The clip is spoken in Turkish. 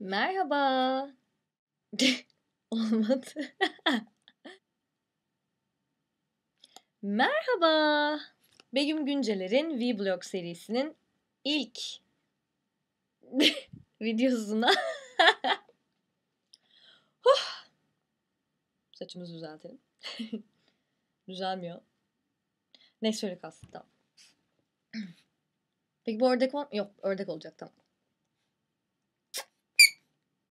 Merhaba. Olmadı. Merhaba. Begüm Günceler'in Vlog serisinin ilk videosuna huh. saçımızı düzeltelim. Düzelmiyor. ne öyle kalsın Peki bu ördek var mı? Yok ördek olacak tamam.